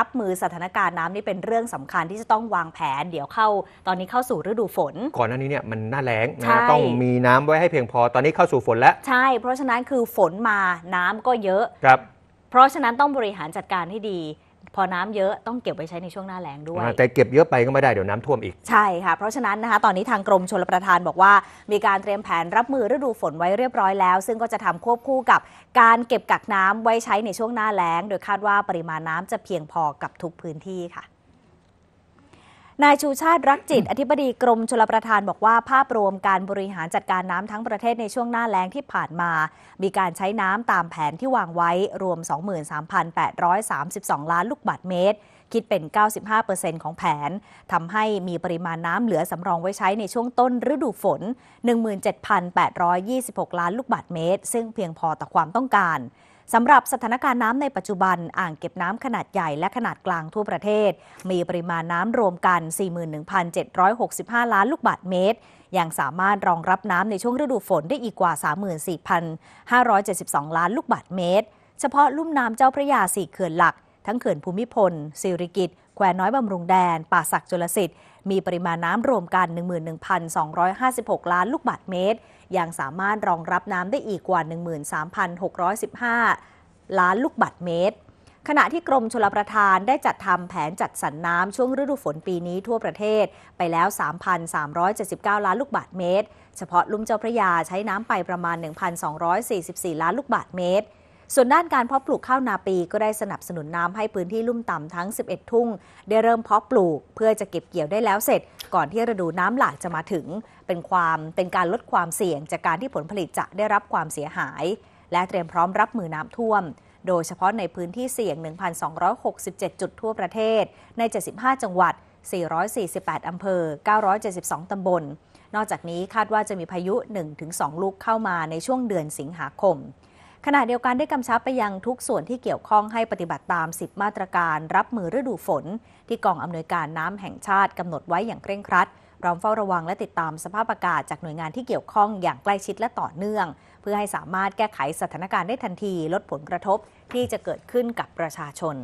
รับมือสถานการณ์น้ำนี่เป็นเรื่องสำคัญที่จะต้องวางแผนเดี๋ยวเข้าตอนนี้เข้าสู่ฤดูฝนก่อนหน้านี้เนี่ยมันหน้าแล้งนะต้องมีน้ำไว้ให้เพียงพอตอนนี้เข้าสู่ฝนแล้ว ใช่ เพราะฉะนั้นคือฝนมาน้ำก็เยอะ ครับ เพราะฉะนั้นต้องบริหารจัดการให้ดีพอน้ำเยอะต้องเก็บไว้ใช้ในช่วงหน้าแล้งด้วยแต่เก็บเยอะไปก็ไม่ได้เดี๋ยวน้ำท่วมอีก ใช่ค่ะเพราะฉะนั้นนะคะตอนนี้ทางกรมชลประทานบอกว่ามีการเตรียมแผนรับมือฤดูฝนไว้เรียบร้อยแล้ว ซึ่งก็จะทำควบคู่กับ การเก็บกักน้ำไว้ใช้ในช่วงหน้าแล้ง โดยคาดว่าปริมาณน้ำจะเพียงพอกับทุกพื้นที่ค่ะนายชูชาติรักจิต อธิบดีกรมชลประทานบอกว่าภาพรวมการบริหารจัดการน้ำทั้งประเทศในช่วงหน้าแล้งที่ผ่านมา มีการใช้น้ำตามแผนที่วางไว้รวม 23,832 ล้านลูกบาศก์เมตร คิดเป็น 95%ของแผนทำให้มีปริมาณน้ำเหลือสำรองไว้ใช้ในช่วงต้น ฤดูฝน 17,826 ล้านลูกบาศก์เมตร ซึ่งเพียงพอต่อความต้องการสำหรับสถานการณ์น้ำในปัจจุบันอ่างเก็บน้ำขนาดใหญ่และขนาดกลางทั่วประเทศ มีปริมาณน้ำรวมกัน 41,765 ล้านลูกบาศก์เมตร ยังสามารถรองรับน้ำในช่วงฤดูฝนได้อีกกว่า 34,572 ล้านลูกบาศก์เมตร เฉพาะลุ่มน้ำเจ้าพระยาสี่เขื่อนหลักทั้งเขื่อนภูมิพลสิริกิตแควน้อยบำรุงแดนป่าศักจุลสิทธิ์ มีปริมาณน้ำรวมกัน11,256 ล้านลูกบาทเมตร ยังสามารถรองรับน้ำได้อีกกว่า 13,615 ล้านลูกบาทเมตร ขณะที่กรมชลประทานได้จัดทำแผนจัดสรรน้ำช่วงฤดูฝนปีนี้ทั่วประเทศไปแล้ว 3,379 ล้านลูกบาทเมตร เฉพาะลุ่มเจ้าพระยาใช้น้ำไปประมาณ 1,244 ล้านลูกบาทเมตรส่วนด้านการเพาะปลูกข้าวนาปีก็ได้สนับสนุนน้ำให้พื้นที่ลุ่มต่ำทั้ง 11 ทุ่งได้เริ่มเพาะปลูกเพื่อจะเก็บเกี่ยวได้แล้วเสร็จ ก่อนที่ฤดูน้ำหลากจะมาถึง เป็นความเป็นการลดความเสี่ยงจากการที่ผลผลิตจะได้รับความเสียหาย และเตรียมพร้อมรับมือน้ำท่วม โดยเฉพาะในพื้นที่เสี่ยง 1,267 จุดทั่วประเทศใน 75 จังหวัด 448อำเภอ 972ตำบล นอกจากนี้คาดว่าจะมีพายุ 1-2 ลูกเข้ามาในช่วงเดือนสิงหาคมขณะเดียวกันได้กำชับไปยังทุกส่วนที่เกี่ยวข้องให้ปฏิบัติตาม 10 มาตรการ รับมือฤดูฝน ที่กองอำนวยการน้ำแห่งชาติกำหนดไว้อย่างเคร่งครัดพร้อมเฝ้าระวังและติดตามสภาพอากาศ จากหน่วยงานที่เกี่ยวข้องอย่างใกล้ชิดและต่อเนื่อง เพื่อให้สามารถแก้ไขสถานการณ์ได้ทันทีลดผลกระทบที่จะเกิดขึ้นกับประชาชน